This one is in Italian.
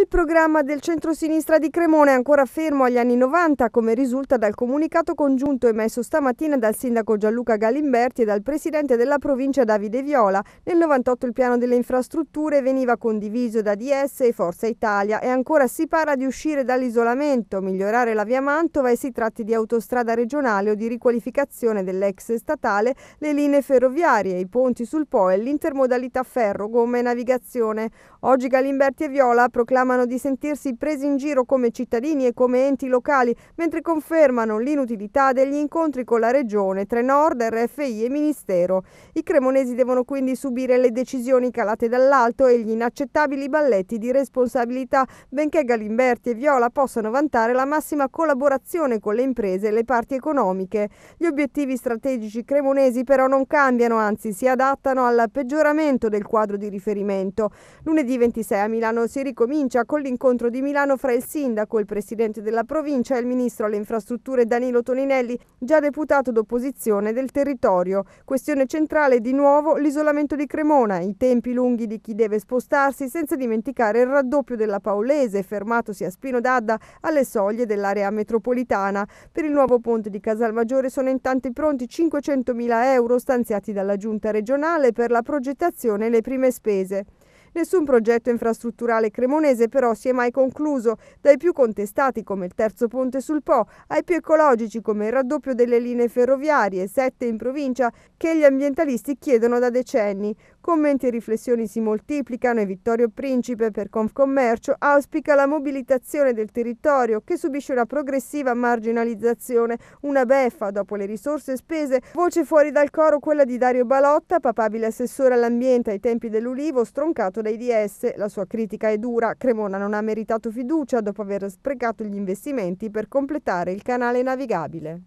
Il programma del centro-sinistra di Cremona è ancora fermo agli anni 90, come risulta dal comunicato congiunto emesso stamattina dal sindaco Gianluca Galimberti e dal presidente della provincia Davide Viola. Nel 98 il piano delle infrastrutture veniva condiviso da DS e Forza Italia e ancora si parla di uscire dall'isolamento, migliorare la via Mantova e si tratti di autostrada regionale o di riqualificazione dell'ex statale, le linee ferroviarie, i ponti sul Po e l'intermodalità ferro, gomma e navigazione. Oggi Galimberti e Viola proclamano reclamano di sentirsi presi in giro come cittadini e come enti locali, mentre confermano l'inutilità degli incontri con la Regione, Trenord, RFI e Ministero. I cremonesi devono quindi subire le decisioni calate dall'alto e gli inaccettabili balletti di responsabilità, benché Galimberti e Viola possano vantare la massima collaborazione con le imprese e le parti economiche. Gli obiettivi strategici cremonesi però non cambiano, anzi si adattano al peggioramento del quadro di riferimento. Lunedì 26 a Milano si ricomincia Perugia con l'incontro di Milano fra il sindaco, il presidente della provincia e il ministro alle infrastrutture Danilo Toninelli, già deputato d'opposizione del territorio. Questione centrale di nuovo l'isolamento di Cremona, i tempi lunghi di chi deve spostarsi, senza dimenticare il raddoppio della Paolese, fermatosi a Spino d'Adda alle soglie dell'area metropolitana. Per il nuovo ponte di Casalmaggiore sono intanto pronti 500.000 euro stanziati dalla giunta regionale per la progettazione e le prime spese. Nessun progetto infrastrutturale cremonese però si è mai concluso, dai più contestati come il terzo ponte sul Po, ai più ecologici come il raddoppio delle linee ferroviarie, sette in provincia, che gli ambientalisti chiedono da decenni. Commenti e riflessioni si moltiplicano e Vittorio Principe per Confcommercio auspica la mobilitazione del territorio che subisce una progressiva marginalizzazione, una beffa dopo le risorse spese. Voce fuori dal coro quella di Dario Balotta, papabile assessore all'ambiente ai tempi dell'Ulivo, stroncato dai DS. La sua critica è dura. Cremona non ha meritato fiducia dopo aver sprecato gli investimenti per completare il canale navigabile.